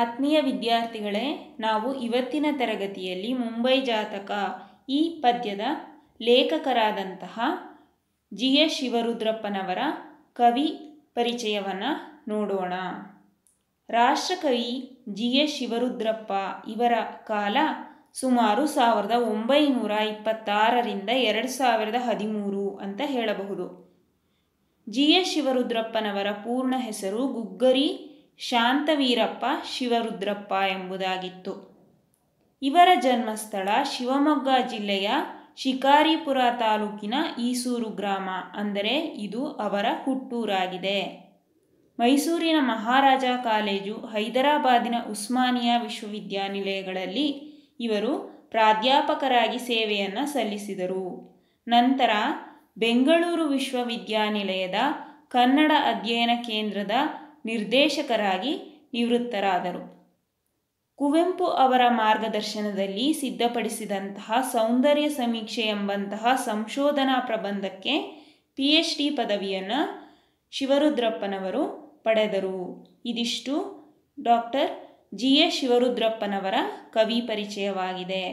ಆತ್ಮೀಯ ವಿದ್ಯಾರ್ಥಿಗಳೇ ನಾವು ಇವತ್ತಿನ ತರಗತಿಯಲ್ಲಿ ಮುಂಬೈ ಜಾತಕ ಈ ಪದ್ಯದ ಲೇಖಕರಾದಂತಹ ಜಿ ಎಸ್ ಶಿವರುದ್ರಪ್ಪನವರ ಕವಿ ಪರಿಚಯವನ್ನು ನೋಡೋಣ ರಾಷ್ಟ್ರಕವಿ ಜಿ ಎಸ್ ಶಿವರುದ್ರಪ್ಪ ಇವರ ಕಾಲ ಸುಮಾರು ಸಾವಿರದ ಒಂಬೈನೂರ ಇಪ್ಪತ್ತಾರರಿಂದ ಎರಡು ಸಾವಿರದ ಹದಿಮೂರು ಅಂತ ಹೇಳಬಹುದು ಜಿ ಎಸ್ ಶಿವರುದ್ರಪ್ಪನವರ ಪೂರ್ಣ ಹೆಸರು ಗುಗ್ಗರಿ ಶಾಂತವೀರಪ್ಪ ಶಿವರುದ್ರಪ್ಪ ಎಂಬುದಾಗಿತ್ತು ಇವರ ಜನ್ಮಸ್ಥಳ ಶಿವಮೊಗ್ಗ ಜಿಲ್ಲೆಯ ಶಿಕಾರಿಪುರ ತಾಲೂಕಿನ ಈಸೂರು ಗ್ರಾಮ ಅಂದರೆ ಇದು ಅವರ ಹುಟ್ಟೂರಾಗಿದೆ ಮೈಸೂರಿನ ಮಹಾರಾಜ ಕಾಲೇಜು ಹೈದರಾಬಾದಿನ ಉಸ್ಮಾನಿಯಾ ವಿಶ್ವವಿದ್ಯಾನಿಲಯಗಳಲ್ಲಿ ಇವರು ಪ್ರಾಧ್ಯಾಪಕರಾಗಿ ಸೇವೆಯನ್ನು ಸಲ್ಲಿಸಿದರು ನಂತರ ಬೆಂಗಳೂರು ವಿಶ್ವವಿದ್ಯಾನಿಲಯದ ಕನ್ನಡ ಅಧ್ಯಯನ ಕೇಂದ್ರದ ನಿರ್ದೇಶಕರಾಗಿ ನಿವೃತ್ತರಾದರು ಕುವೆಂಪು ಅವರ ಮಾರ್ಗದರ್ಶನದಲ್ಲಿ ಸಿದ್ಧಪಡಿಸಿದಂತಹ ಸೌಂದರ್ಯ ಸಮೀಕ್ಷೆ ಎಂಬಂತಹ ಸಂಶೋಧನಾ ಪ್ರಬಂಧಕ್ಕೆ ಪಿ ಎಚ್ ಡಿ ಪದವಿಯನ್ನು ಶಿವರುದ್ರಪ್ಪನವರು ಪಡೆದರು ಇದಿಷ್ಟು ಡಾಕ್ಟರ್ ಜಿ ಎ ಶಿವರುದ್ರಪ್ಪನವರ ಕವಿ ಪರಿಚಯವಾಗಿದೆ